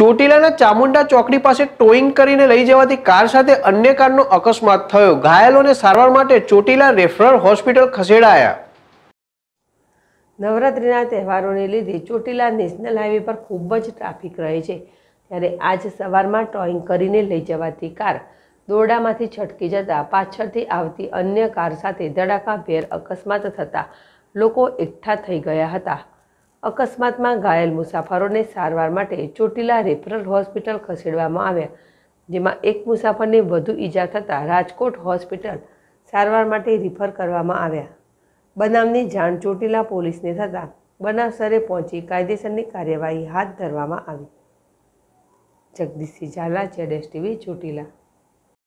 ચોટીલાના ચામુંડા ચોકડી પાસે ટોઈંગ કરીને લઈ જવાથી કાર સાથે અન્ય કારનો અકસ્માત થયો ઘાયલોને સારવાર માટે ચોટીલા રેફરલ હોસ્પિટલ ખસેડાયા નવરાત્રિના તહેવારોને લીધે ચોટીલા નેશનલ હાઈવે પર ખૂબ જ ટ્રાફિક રહે છે ત્યારે આજ સવારમાં ટોઈંગ કરીને લઈ જવાતી કાર દોરડામાંથી છટકી જતાં પાછળથી આવતી અન્ય કાર સાથે ધડાકાભેર અકસ્માત થતાં લોકો એકઠા થઈ ગયા હતા અકસ્માતમાં ઘાયલ મુસાફરોને સારવાર માટે ચોટીલા રેફરલ હોસ્પિટલ ખસેડવામાં આવ્યા જેમાં એક મુસાફરને વધુ ઈજા થતાં રાજકોટ હોસ્પિટલ સારવાર માટે રિફર કરવામાં આવ્યા બનાવની જાણ ચોટીલા પોલીસને થતાં બનાસરે પહોંચી કાયદેસરની કાર્યવાહી હાથ ધરવામાં આવી જગદીશ ઝાલા જેડ ટીવી ચોટીલા